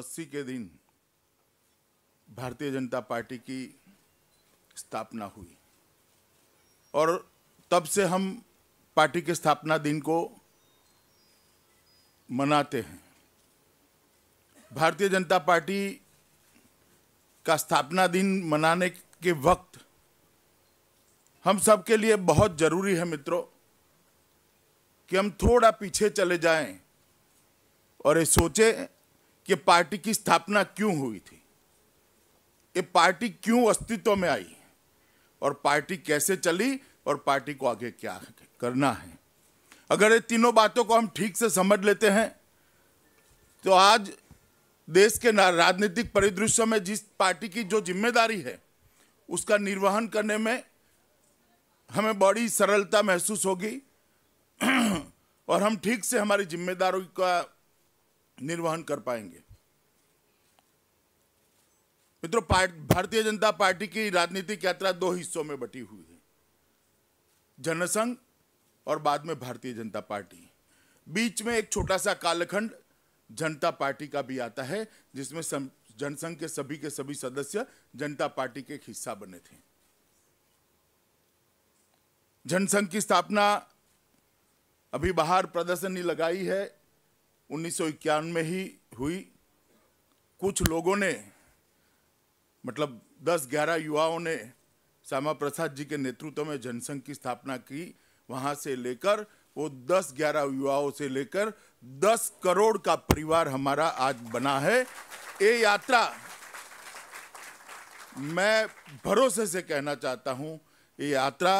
1980 के दिन भारतीय जनता पार्टी की स्थापना हुई और तब से हम पार्टी के स्थापना दिन को मनाते हैं भारतीय जनता पार्टी का स्थापना दिन मनाने के वक्त हम सबके लिए बहुत ज़रूरी है मित्रों कि हम थोड़ा पीछे चले जाएं और ये सोचें कि पार्टी की स्थापना क्यों हुई थी ये पार्टी क्यों अस्तित्व में आई और पार्टी कैसे चली और पार्टी को आगे क्या करना है अगर ये तीनों बातों को हम ठीक से समझ लेते हैं तो आज देश के राजनीतिक परिदृश्य में जिस पार्टी की जो जिम्मेदारी है उसका निर्वहन करने में हमें बड़ी सरलता महसूस होगी और हम ठीक से हमारी जिम्मेदारी का निर्वहन कर पाएंगे मित्रों भारतीय जनता पार्टी की राजनीतिक यात्रा दो हिस्सों में बटी हुई है जनसंघ और बाद में भारतीय जनता पार्टी बीच में एक छोटा सा कालखंड जनता पार्टी का भी आता है जिसमें जनसंघ के सभी के सभी सदस्य जनता पार्टी के एक हिस्सा बने थे जनसंघ की स्थापना अभी बाहर प्रदर्शनी लगाई है उन्नीस में ही हुई कुछ लोगों ने मतलब 10-11 युवाओं ने श्यामा प्रसाद जी के नेतृत्व में जनसंघ की स्थापना की वहां से लेकर वो 10-11 युवाओं से लेकर 10 करोड़ का परिवार हमारा आज बना है ये यात्रा मैं भरोसे से कहना चाहता हूं ये यात्रा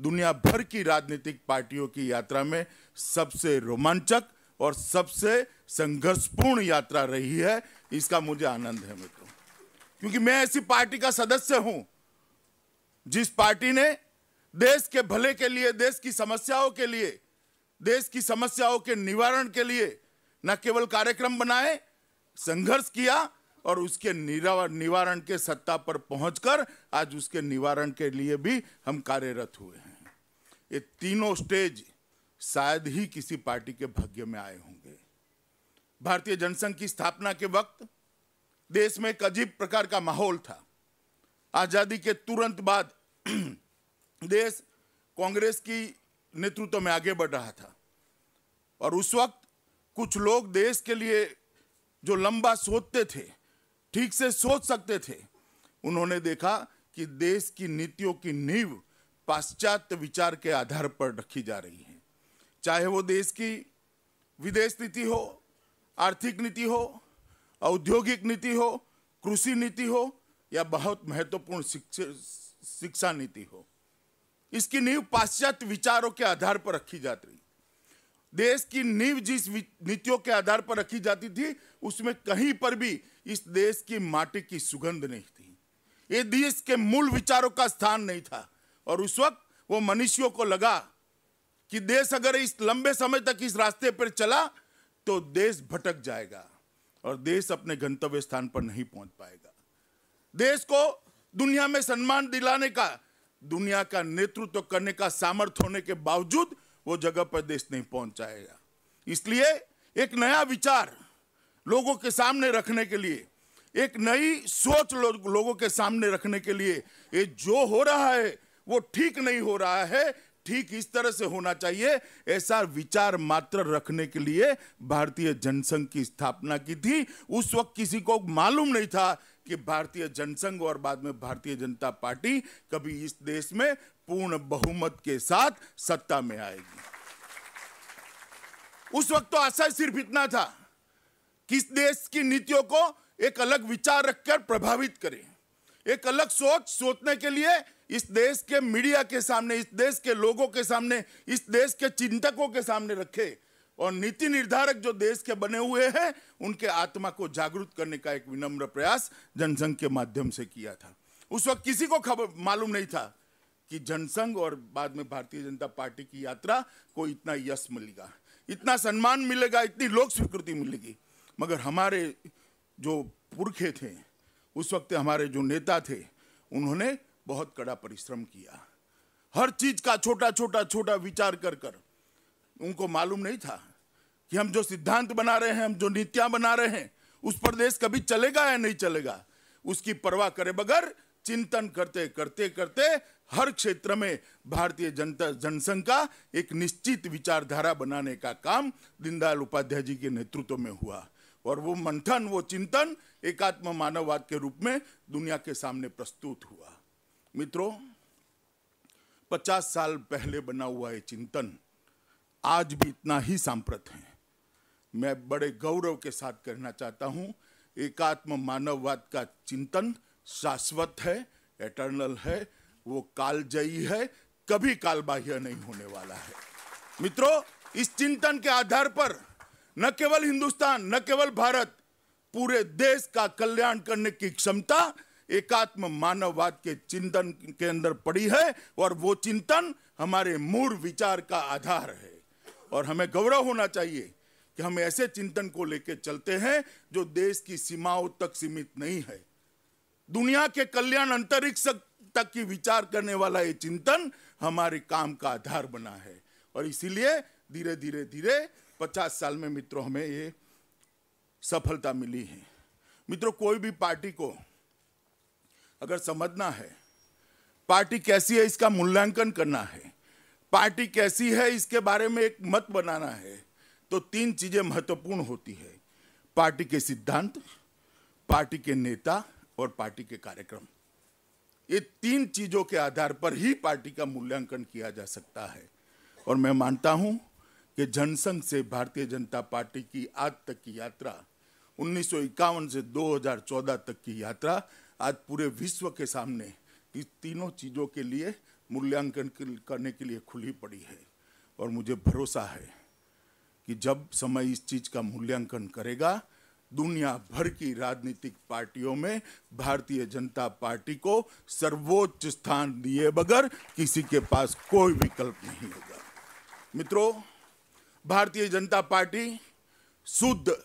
दुनिया भर की राजनीतिक पार्टियों की यात्रा में सबसे रोमांचक और सबसे संघर्षपूर्ण यात्रा रही है इसका मुझे आनंद है मित्रों क्योंकि मैं ऐसी पार्टी का सदस्य हूं जिस पार्टी ने देश के भले के लिए देश की समस्याओं के लिए देश की समस्याओं के निवारण के लिए न केवल कार्यक्रम बनाए संघर्ष किया और उसके निवारण के सत्ता पर पहुंचकर आज उसके निवारण के लिए भी हम कार्यरत हुए हैं ये तीनों स्टेज शायद ही किसी पार्टी के भाग्य में आए होंगे भारतीय जनसंघ की स्थापना के वक्त देश में एक अजीब प्रकार का माहौल था आज़ादी के तुरंत बाद देश कांग्रेस की नेतृत्व में आगे बढ़ रहा था और उस वक्त कुछ लोग देश के लिए जो लंबा सोचते थे ठीक से सोच सकते थे उन्होंने देखा कि देश की नीतियों की नींव पाश्चात्य विचार के आधार पर रखी जा रही है चाहे वो देश की विदेश नीति हो आर्थिक नीति हो औद्योगिक नीति हो कृषि नीति हो या बहुत महत्वपूर्ण शिक्षा नीति हो इसकी नींव पाश्चात्य विचारों के आधार पर रखी जाती रही देश की नींव जिस नीतियों के आधार पर रखी जाती थी उसमें कहीं पर भी इस देश की माटी की सुगंध नहीं थी ये देश के मूल विचारों का स्थान नहीं था और उस वक्त वो मनुष्यों को लगा कि देश अगर इस लंबे समय तक इस रास्ते पर चला तो देश भटक जाएगा और देश अपने गंतव्य स्थान पर नहीं पहुंच पाएगा देश को दुनिया में सम्मान दिलाने का दुनिया का नेतृत्व तो करने का सामर्थ्य होने के बावजूद वो जगह पर देश नहीं पहुंचाएगा इसलिए एक नया विचार लोगों के सामने रखने के लिए एक नई सोच लो, लोगों के सामने रखने के लिए ये जो हो रहा है वो ठीक नहीं हो रहा है ठीक इस तरह से होना चाहिए ऐसा विचार मात्र रखने के लिए भारतीय जनसंघ की स्थापना की थी उस वक्त किसी को मालूम नहीं था कि भारतीय जनसंघ और बाद में भारतीय जनता पार्टी कभी इस देश में पूर्ण बहुमत के साथ सत्ता में आएगी उस वक्त तो आशा सिर्फ इतना था इस देश की नीतियों को एक अलग विचार रखकर प्रभावित करें एक अलग सोच सोचने के लिए इस देश के मीडिया के सामने इस देश के लोगों के सामने इस देश के चिंतकों के सामने रखे और नीति निर्धारक जो देश के बने हुए हैं उनके आत्मा को जागरूक करने का एक विनम्र प्रयास जनसंघ के माध्यम से किया था उस वक्त किसी को खबर मालूम नहीं था कि जनसंघ और बाद में भारतीय जनता पार्टी की यात्रा को इतना यश मिलेगा इतना सम्मान मिलेगा इतनी लोक स्वीकृति मिलेगी मगर हमारे जो पुरखे थे उस वक्त हमारे जो नेता थे उन्होंने बहुत कड़ा परिश्रम किया हर चीज का छोटा छोटा छोटा विचार कर कर उनको मालूम नहीं था कि हम जो सिद्धांत बना रहे हैं हम जो नीतियां बना रहे हैं उस प्रदेश कभी चलेगा या नहीं चलेगा उसकी परवाह करे बगैर चिंतन करते करते करते हर क्षेत्र में भारतीय जनता जनसंघ का एक निश्चित विचारधारा बनाने का काम दीनदयाल उपाध्याय जी के नेतृत्व में हुआ और वो मंथन वो चिंतन एकात्म मानववाद के रूप में दुनिया के सामने प्रस्तुत हुआ मित्रों पचास साल पहले बना हुआ ये चिंतन आज भी इतना ही सांप्रत है मैं बड़े गौरव के साथ कहना चाहता हूं एकात्म मानववाद का चिंतन शाश्वत है एटर्नल है वो कालजयी है कभी कालबाह्य नहीं होने वाला है मित्रों इस चिंतन के आधार पर न केवल हिंदुस्तान न केवल भारत पूरे देश का कल्याण करने की क्षमता एकात्म मानववाद के चिंतन के अंदर पड़ी है और वो चिंतन हमारे मूल विचार का आधार है और हमें गौरव होना चाहिए कि हम ऐसे चिंतन को लेकर चलते हैं जो देश की सीमाओं तक सीमित नहीं है दुनिया के कल्याण अंतरिक्ष तक की विचार करने वाला ये चिंतन हमारे काम का आधार बना है और इसीलिए धीरे धीरे धीरे पचास साल में मित्रों हमें ये सफलता मिली है मित्रों कोई भी पार्टी को अगर समझना है पार्टी कैसी है इसका मूल्यांकन करना है पार्टी कैसी है इसके बारे में एक मत बनाना है तो तीन चीज़ें महत्वपूर्ण होती है पार्टी के सिद्धांत पार्टी के नेता और पार्टी के कार्यक्रम ये तीन चीज़ों के आधार पर ही पार्टी का मूल्यांकन किया जा सकता है और मैं मानता हूं कि जनसंघ से भारतीय जनता पार्टी की आज तक की यात्रा उन्नीस से 2014 तक की यात्रा आज पूरे विश्व के सामने इस तीनों चीज़ों के लिए मूल्यांकन करने के लिए खुली पड़ी है और मुझे भरोसा है कि जब समय इस चीज़ का मूल्यांकन करेगा दुनिया भर की राजनीतिक पार्टियों में भारतीय जनता पार्टी को सर्वोच्च स्थान दिए बगैर किसी के पास कोई विकल्प नहीं होगा मित्रों भारतीय जनता पार्टी शुद्ध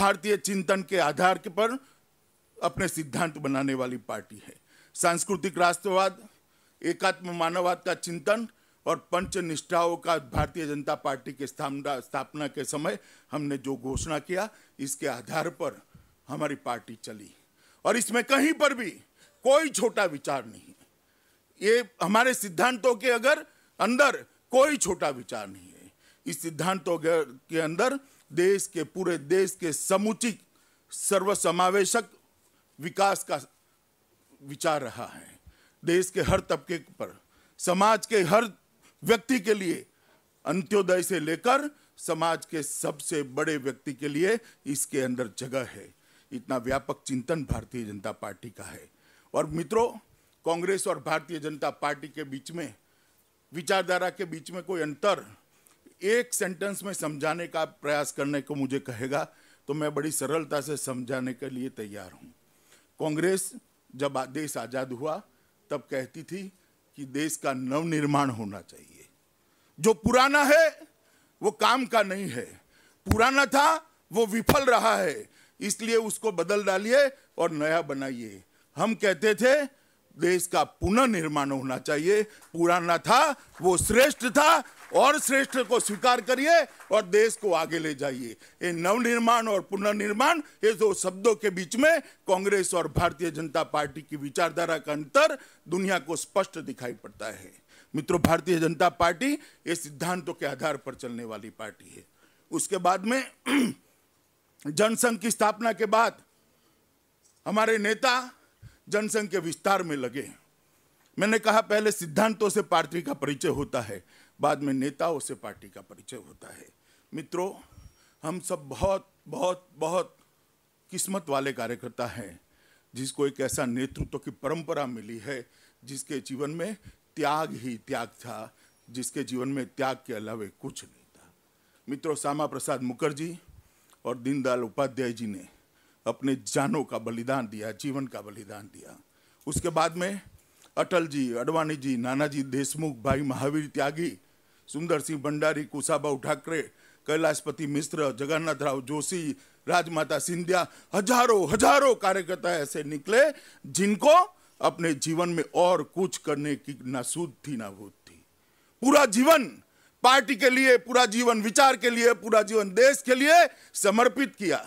भारतीय चिंतन के आधार के पर अपने सिद्धांत बनाने वाली पार्टी है सांस्कृतिक राष्ट्रवाद एकात्म मानववाद का चिंतन और पंच निष्ठाओं का भारतीय जनता पार्टी के स्थापना स्थापना के समय हमने जो घोषणा किया इसके आधार पर हमारी पार्टी चली और इसमें कहीं पर भी कोई छोटा विचार नहीं ये हमारे सिद्धांतों के अगर अंदर कोई छोटा विचार नहीं है इस सिद्धांतों के अंदर देश के पूरे देश के समुचित सर्वसमावेशक विकास का विचार रहा है देश के हर तबके पर समाज के हर व्यक्ति के लिए अंत्योदय से लेकर समाज के सबसे बड़े व्यक्ति के लिए इसके अंदर जगह है इतना व्यापक चिंतन भारतीय जनता पार्टी का है और मित्रों कांग्रेस और भारतीय जनता पार्टी के बीच में विचारधारा के बीच में कोई अंतर एक सेंटेंस में समझाने का प्रयास करने को मुझे कहेगा तो मैं बड़ी सरलता से समझाने के लिए तैयार हूँ कांग्रेस जब देश आज़ाद हुआ तब कहती थी कि देश का नवनिर्माण होना चाहिए जो पुराना है वो काम का नहीं है पुराना था वो विफल रहा है इसलिए उसको बदल डालिए और नया बनाइए हम कहते थे देश का पुनर्निर्माण होना चाहिए पुराना था वो श्रेष्ठ था और श्रेष्ठ को स्वीकार करिए और देश को आगे ले जाइए ये नवनिर्माण और पुनर्निर्माण ये दो शब्दों के बीच में कांग्रेस और भारतीय जनता पार्टी की विचारधारा का अंतर दुनिया को स्पष्ट दिखाई पड़ता है मित्रों भारतीय जनता पार्टी ये सिद्धांतों के आधार पर चलने वाली पार्टी है उसके बाद में जनसंघ की स्थापना के बाद हमारे नेता जनसंघ के विस्तार में लगे मैंने कहा पहले सिद्धांतों से पार्टी का परिचय होता है बाद में नेताओं से पार्टी का परिचय होता है मित्रों हम सब बहुत बहुत बहुत किस्मत वाले कार्यकर्ता हैं जिसको एक ऐसा नेतृत्व की परंपरा मिली है जिसके जीवन में त्याग ही त्याग था जिसके जीवन में त्याग के अलावे कुछ नहीं था मित्रों श्यामा प्रसाद मुखर्जी और दीनदयाल उपाध्याय जी ने अपने जानों का बलिदान दिया जीवन का बलिदान दिया उसके बाद में अटल जी अडवाणी जी नानाजी देशमुख भाई महावीर त्यागी सुंदर सिंह भंडारी कुशाभा ठाकरे कैलाशपति मिश्र जगन्नाथ राव जोशी राजमाता सिंधिया हजारों हजारों कार्यकर्ता ऐसे निकले जिनको अपने जीवन में और कुछ करने की ना सूद थी ना भूत थी पूरा जीवन पार्टी के लिए पूरा जीवन विचार के लिए पूरा जीवन देश के लिए समर्पित किया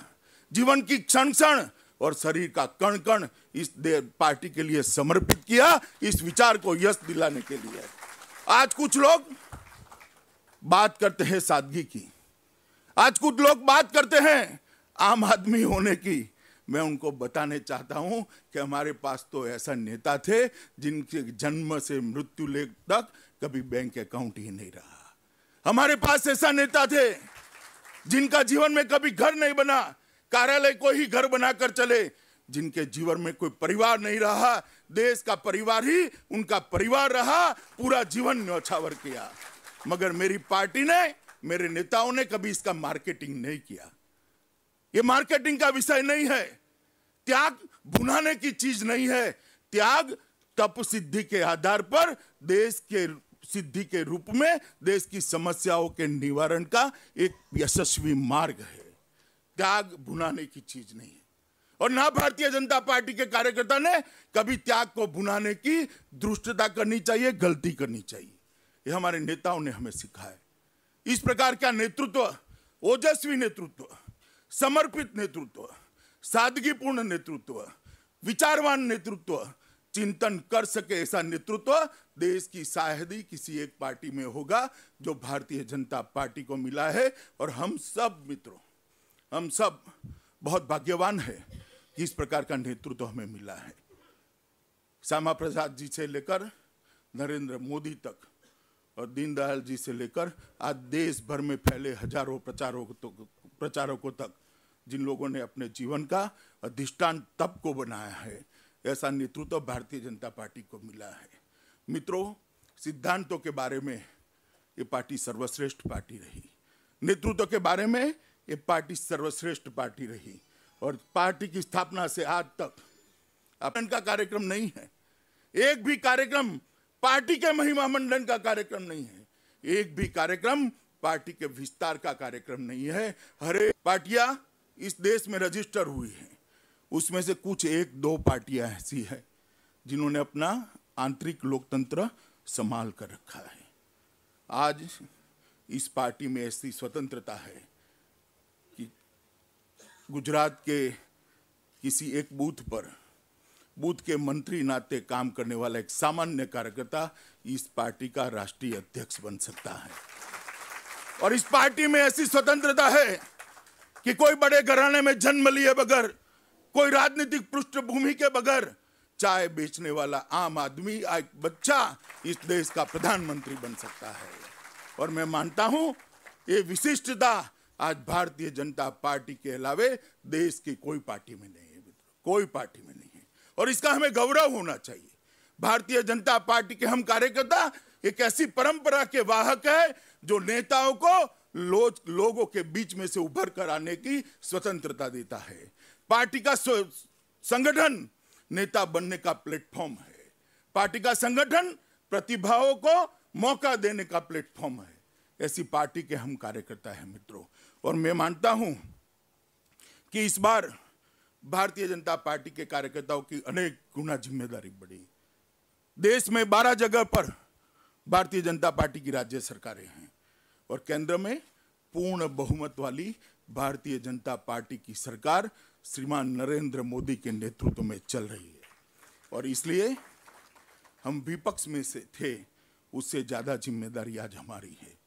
जीवन की क्षण क्षण और शरीर का कण कण इस पार्टी के लिए समर्पित किया इस विचार को यश दिलाने के लिए आज कुछ लोग बात करते हैं सादगी की आज कुछ लोग बात करते हैं आम आदमी होने की मैं उनको बताने चाहता हूं कि हमारे पास तो ऐसा नेता थे जिनके जन्म से मृत्यु ले तक कभी बैंक अकाउंट ही नहीं रहा हमारे पास ऐसा नेता थे जिनका जीवन में कभी घर नहीं बना कार्यालय को ही घर बनाकर चले जिनके जीवन में कोई परिवार नहीं रहा देश का परिवार ही उनका परिवार रहा पूरा जीवन न्यौछावर किया मगर मेरी पार्टी ने मेरे नेताओं ने कभी इसका मार्केटिंग नहीं किया ये मार्केटिंग का विषय नहीं है त्याग भुनाने की चीज नहीं है त्याग तप सिद्धि के आधार पर देश के सिद्धि के रूप में देश की समस्याओं के निवारण का एक यशस्वी मार्ग है त्याग भुनाने की चीज नहीं है और ना भारतीय जनता पार्टी के कार्यकर्ता ने कभी त्याग को भुनाने की दुष्टता करनी चाहिए गलती करनी चाहिए ये हमारे नेताओं ने हमें सिखाया इस प्रकार का नेतृत्व ओजस्वी नेतृत्व समर्पित नेतृत्व सादगीपूर्ण नेतृत्व विचारवान नेतृत्व चिंतन कर सके ऐसा नेतृत्व देश की शायद ही किसी एक पार्टी में होगा जो भारतीय जनता पार्टी को मिला है और हम सब मित्रों हम सब बहुत भाग्यवान है कि इस प्रकार का नेतृत्व हमें मिला है श्यामा प्रसाद जी से लेकर नरेंद्र मोदी तक और दीनदयाल जी से लेकर आज देश भर में फैले हजारों प्रचारों तो, प्रचारकों तक जिन लोगों ने अपने जीवन का अधिष्ठान तप को बनाया है ऐसा नेतृत्व तो भारतीय जनता पार्टी को मिला है मित्रों सिद्धांतों के बारे में ये पार्टी सर्वश्रेष्ठ पार्टी रही नेतृत्व के बारे में ये पार्टी सर्वश्रेष्ठ पार्टी रही और पार्टी की स्थापना से आज तक अपन का कार्यक्रम नहीं है एक भी कार्यक्रम पार्टी के महिमा मंडन का कार्यक्रम नहीं है एक भी कार्यक्रम पार्टी के विस्तार का कार्यक्रम नहीं है हरे पार्टियां इस देश में रजिस्टर हुई हैं उसमें से कुछ एक दो पार्टियां ऐसी है जिन्होंने अपना आंतरिक लोकतंत्र संभाल कर रखा है आज इस पार्टी में ऐसी स्वतंत्रता है कि गुजरात के किसी एक बूथ पर बूथ के मंत्री नाते काम करने वाला एक सामान्य कार्यकर्ता इस पार्टी का राष्ट्रीय अध्यक्ष बन सकता है और इस पार्टी में ऐसी स्वतंत्रता है कि कोई बड़े घराने में जन्म लिए बगैर कोई राजनीतिक पृष्ठभूमि के बगैर चाय बेचने वाला आम आदमी एक बच्चा इस देश का प्रधानमंत्री बन सकता है और मैं मानता हूं ये विशिष्टता आज भारतीय जनता पार्टी के अलावे देश की कोई पार्टी में नहीं है कोई पार्टी में नहीं और इसका हमें गौरव होना चाहिए भारतीय जनता पार्टी के हम कार्यकर्ता एक ऐसी परंपरा के वाहक है जो नेताओं को लो, लोगों के बीच में से उभर कर आने की स्वतंत्रता देता है पार्टी का संगठन नेता बनने का प्लेटफॉर्म है पार्टी का संगठन प्रतिभाओं को मौका देने का प्लेटफॉर्म है ऐसी पार्टी के हम कार्यकर्ता हैं मित्रों और मैं मानता हूं कि इस बार भारतीय जनता पार्टी के कार्यकर्ताओं की अनेक गुना जिम्मेदारी बढ़ी देश में 12 जगह पर भारतीय जनता पार्टी की राज्य सरकारें हैं और केंद्र में पूर्ण बहुमत वाली भारतीय जनता पार्टी की सरकार श्रीमान नरेंद्र मोदी के नेतृत्व में चल रही है और इसलिए हम विपक्ष में से थे उससे ज़्यादा जिम्मेदारी आज हमारी है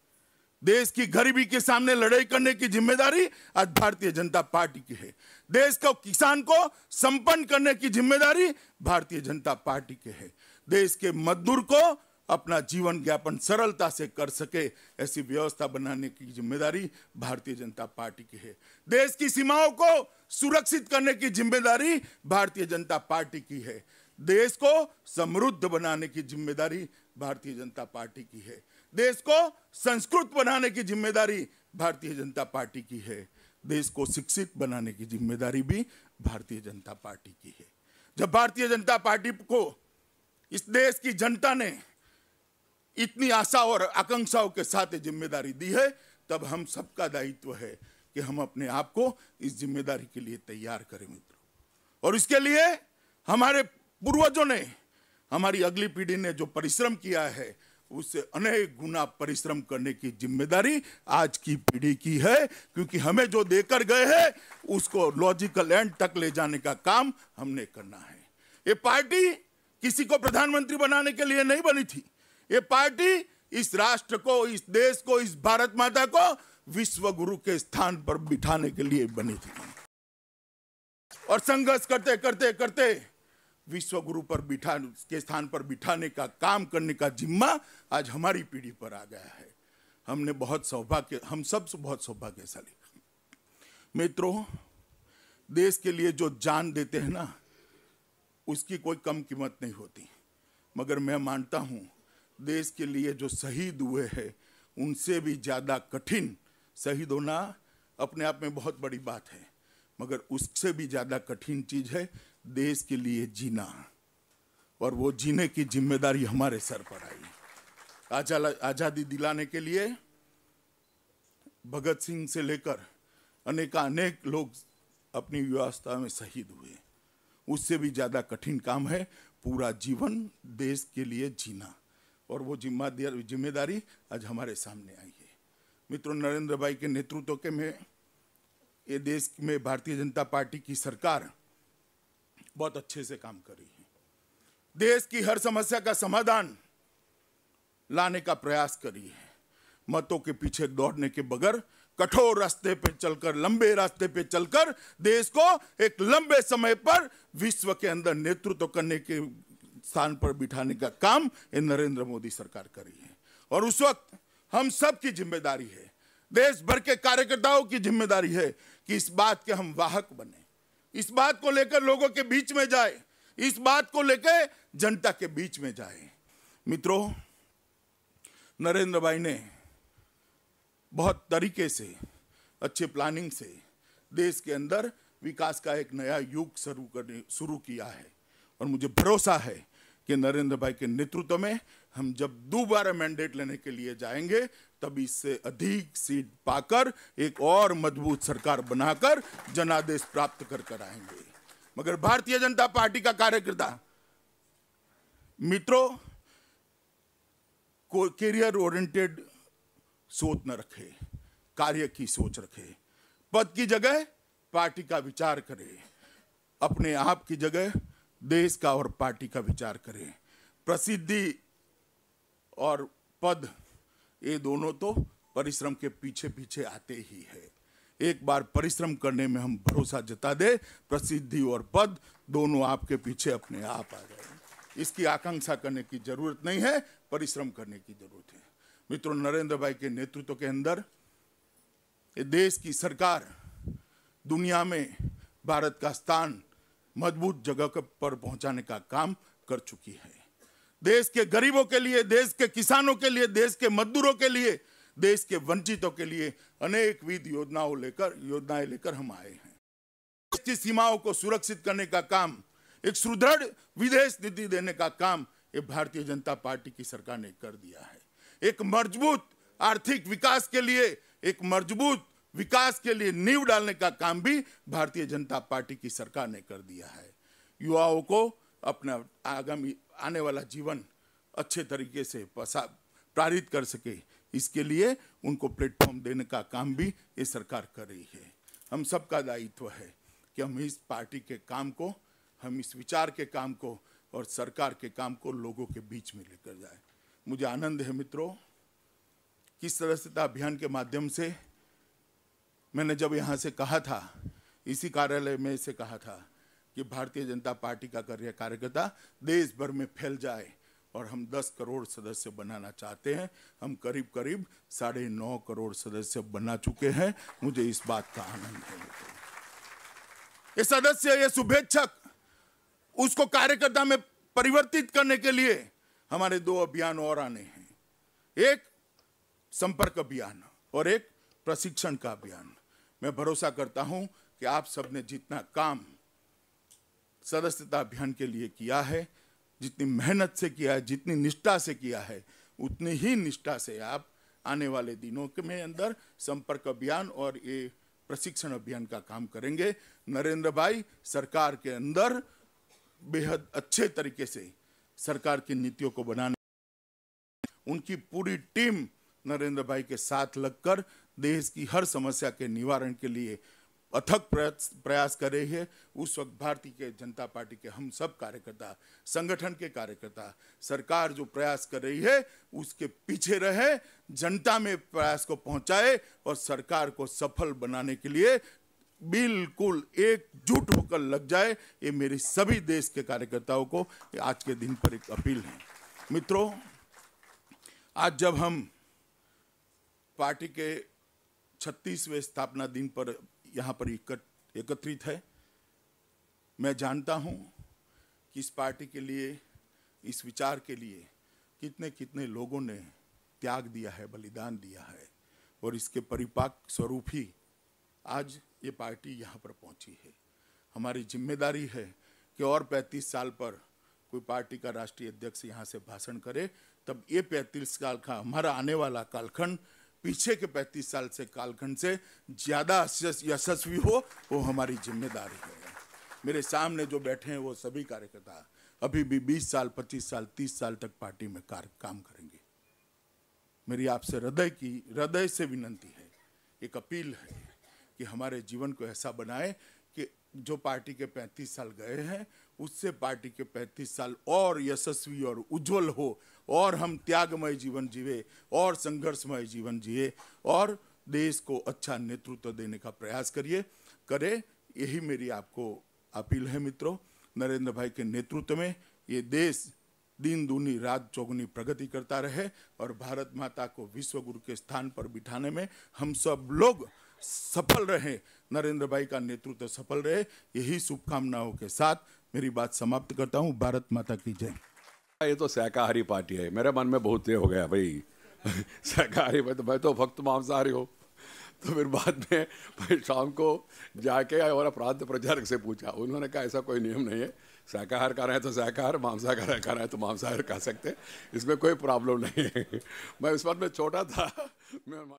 देश की गरीबी के सामने लड़ाई करने की जिम्मेदारी आज भारतीय जनता पार्टी की है देश को किसान को संपन्न करने की जिम्मेदारी भारतीय जनता पार्टी की है देश के मजदूर को अपना जीवन ज्ञापन सरलता से कर सके ऐसी व्यवस्था बनाने की जिम्मेदारी भारतीय जनता पार्टी की है देश की सीमाओं को सुरक्षित करने की जिम्मेदारी भारतीय जनता पार्टी की है देश को समृद्ध बनाने की जिम्मेदारी भारतीय जनता पार्टी की है देश को संस्कृत बनाने की जिम्मेदारी भारतीय जनता पार्टी की है देश को शिक्षित बनाने की जिम्मेदारी भी भारतीय जनता पार्टी की है जब भारतीय जनता पार्टी को इस देश की जनता ने इतनी आशा और आकांक्षाओं के साथ जिम्मेदारी दी है तब हम सबका दायित्व है कि हम अपने आप को इस जिम्मेदारी के लिए तैयार करें मित्रों और इसके लिए हमारे पूर्वजों ने हमारी अगली पीढ़ी ने जो परिश्रम किया है उससे अनेक गुना परिश्रम करने की जिम्मेदारी आज की पीढ़ी की है क्योंकि हमें जो देकर गए हैं उसको लॉजिकल एंड तक ले जाने का काम हमने करना है ये पार्टी किसी को प्रधानमंत्री बनाने के लिए नहीं बनी थी ये पार्टी इस राष्ट्र को इस देश को इस भारत माता को विश्व गुरु के स्थान पर बिठाने के लिए बनी थी और संघर्ष करते करते करते विश्व गुरु पर बिठा के स्थान पर बिठाने का काम करने का जिम्मा आज हमारी पीढ़ी पर आ गया है हमने बहुत सौभाग्य हम सब बहुत सौभाग्यशाली मित्रों देश के लिए जो जान देते हैं ना उसकी कोई कम कीमत नहीं होती मगर मैं मानता हूँ देश के लिए जो शहीद हुए हैं उनसे भी ज़्यादा कठिन शहीद होना अपने आप में बहुत बड़ी बात है मगर उससे भी ज़्यादा कठिन चीज़ है देश के लिए जीना और वो जीने की जिम्मेदारी हमारे सर पर आई आज़ादी दिलाने के लिए भगत सिंह से लेकर अनेकानेक लोग अपनी व्यवस्था में शहीद हुए उससे भी ज़्यादा कठिन काम है पूरा जीवन देश के लिए जीना और वो जिम्मेदारी जिम्मेदारी आज हमारे सामने आई है मित्रों नरेंद्र भाई के नेतृत्व के में ये देश में भारतीय जनता पार्टी की सरकार बहुत अच्छे से काम कर रही है देश की हर समस्या का समाधान लाने का प्रयास करी है मतों के पीछे दौड़ने के बगैर कठोर रास्ते पे चलकर लंबे रास्ते पे चलकर देश को एक लंबे समय पर विश्व के अंदर नेतृत्व करने के स्थान पर बिठाने का काम नरेंद्र मोदी सरकार कर रही है और उस वक्त हम सब की जिम्मेदारी है देश भर के कार्यकर्ताओं की जिम्मेदारी है कि इस बात के हम वाहक बने इस बात को लेकर लोगों के बीच में जाए इस बात को लेकर जनता के बीच में जाए मित्रों नरेंद्र भाई ने बहुत तरीके से अच्छे प्लानिंग से देश के अंदर विकास का एक नया युग शुरू करने शुरू किया है और मुझे भरोसा है कि नरेंद्र भाई के नेतृत्व में हम जब दोबारा मैंडेट लेने के लिए जाएंगे तब इससे अधिक सीट पाकर एक और मजबूत सरकार बनाकर जनादेश प्राप्त कर कर आएंगे मगर भारतीय जनता पार्टी का कार्यकर्ता मित्रों को करियर ओरिएंटेड सोच न रखे कार्य की सोच रखे पद की जगह पार्टी का विचार करे अपने आप की जगह देश का और पार्टी का विचार करें प्रसिद्धि और पद ये दोनों तो परिश्रम के पीछे पीछे आते ही है एक बार परिश्रम करने में हम भरोसा जता दे प्रसिद्धि और पद दोनों आपके पीछे अपने आप आ जाए इसकी आकांक्षा करने की जरूरत नहीं है परिश्रम करने की जरूरत है मित्रों नरेंद्र भाई के नेतृत्व के अंदर ये देश की सरकार दुनिया में भारत का स्थान मजबूत जगह पर पहुंचाने का काम कर चुकी है देश के गरीबों के लिए देश के किसानों के लिए देश के मजदूरों के लिए देश के वंचितों के लिए अनेकविध योजनाओं लेकर योजनाएं लेकर हम आए हैं देश की सीमाओं को सुरक्षित करने का काम एक सुदृढ़ विदेश नीति देने का काम ये भारतीय जनता पार्टी की सरकार ने कर दिया है एक मजबूत आर्थिक विकास के लिए एक मजबूत विकास के लिए नींव डालने का काम भी भारतीय जनता पार्टी की सरकार ने कर दिया है युवाओं को अपना आगामी आने वाला जीवन अच्छे तरीके से प्रारित कर सके इसके लिए उनको प्लेटफॉर्म देने का काम भी ये सरकार कर रही है हम सबका दायित्व है कि हम इस पार्टी के काम को हम इस विचार के काम को और सरकार के काम को लोगों के बीच में लेकर जाए मुझे आनंद है मित्रों किस सदस्यता अभियान के माध्यम से मैंने जब यहाँ से कहा था इसी कार्यालय में से कहा था कि भारतीय जनता पार्टी का कार्यकर्ता देश भर में फैल जाए और हम 10 करोड़ सदस्य बनाना चाहते हैं हम करीब करीब साढ़े नौ करोड़ सदस्य बना चुके हैं मुझे इस बात का आनंद है ये सदस्य ये शुभेच्छक उसको कार्यकर्ता में परिवर्तित करने के लिए हमारे दो अभियान और आने हैं एक संपर्क अभियान और एक प्रशिक्षण का अभियान मैं भरोसा करता हूं कि आप सबने जितना काम सदस्यता अभियान के लिए किया है जितनी मेहनत से किया है जितनी निष्ठा से किया है उतनी ही निष्ठा से आप आने वाले दिनों के में अंदर संपर्क अभियान और ये प्रशिक्षण अभियान का काम करेंगे नरेंद्र भाई सरकार के अंदर बेहद अच्छे तरीके से सरकार की नीतियों को बनाने उनकी पूरी टीम नरेंद्र भाई के साथ लगकर देश की हर समस्या के निवारण के लिए अथक प्रयास कर रही है उस वक्त भारतीय के जनता पार्टी के हम सब कार्यकर्ता संगठन के कार्यकर्ता सरकार जो प्रयास कर रही है उसके पीछे रहे जनता में प्रयास को पहुंचाए और सरकार को सफल बनाने के लिए बिल्कुल एकजुट होकर लग जाए ये मेरी सभी देश के कार्यकर्ताओं को आज के दिन पर एक अपील है मित्रों आज जब हम पार्टी के छत्तीसवें स्थापना दिन पर यहाँ पर एकत्रित है मैं जानता हूँ कि इस पार्टी के लिए इस विचार के लिए कितने कितने लोगों ने त्याग दिया है बलिदान दिया है और इसके परिपाक स्वरूप ही आज ये पार्टी यहाँ पर पहुँची है हमारी जिम्मेदारी है कि और 35 साल पर कोई पार्टी का राष्ट्रीय अध्यक्ष यहाँ से भाषण करे तब ये पैंतीस साल का हमारा आने वाला कालखंड पीछे के 35 साल से कालखंड से ज़्यादा यशस्वी हो वो हमारी जिम्मेदारी है मेरे सामने जो बैठे हैं वो सभी कार्यकर्ता अभी भी 20 साल 25 साल 30 साल तक पार्टी में कार्य काम करेंगे मेरी आपसे हृदय की हृदय से विनंती है एक अपील है कि हमारे जीवन को ऐसा बनाए कि जो पार्टी के 35 साल गए हैं उससे पार्टी के 35 साल और यशस्वी और उज्जवल हो और हम त्यागमय जीवन जीवे और संघर्षमय जीवन जिए और देश को अच्छा नेतृत्व देने का प्रयास करिए करें यही मेरी आपको अपील है मित्रों नरेंद्र भाई के नेतृत्व में ये देश दिन दूनी रात चौगुनी प्रगति करता रहे और भारत माता को विश्व गुरु के स्थान पर बिठाने में हम सब लोग सफल रहे नरेंद्र भाई का नेतृत्व सफल रहे यही शुभकामनाओं के साथ मेरी बात समाप्त करता हूँ भारत माता की जय ये तो शाकाहारी पार्टी है मेरे मन में बहुत ये हो गया भाई शाकाहारी भाई तो मैं तो भक्त मांसाहारी हो तो फिर बाद में भाई शाम को जाके और अपराध प्रचारक से पूछा उन्होंने कहा ऐसा कोई नियम नहीं है शाकाहार रहे हैं तो शाकाहार मांसाहार रहे हैं तो मांसाहार खा सकते इसमें कोई प्रॉब्लम नहीं है मैं उस बात में छोटा था मैं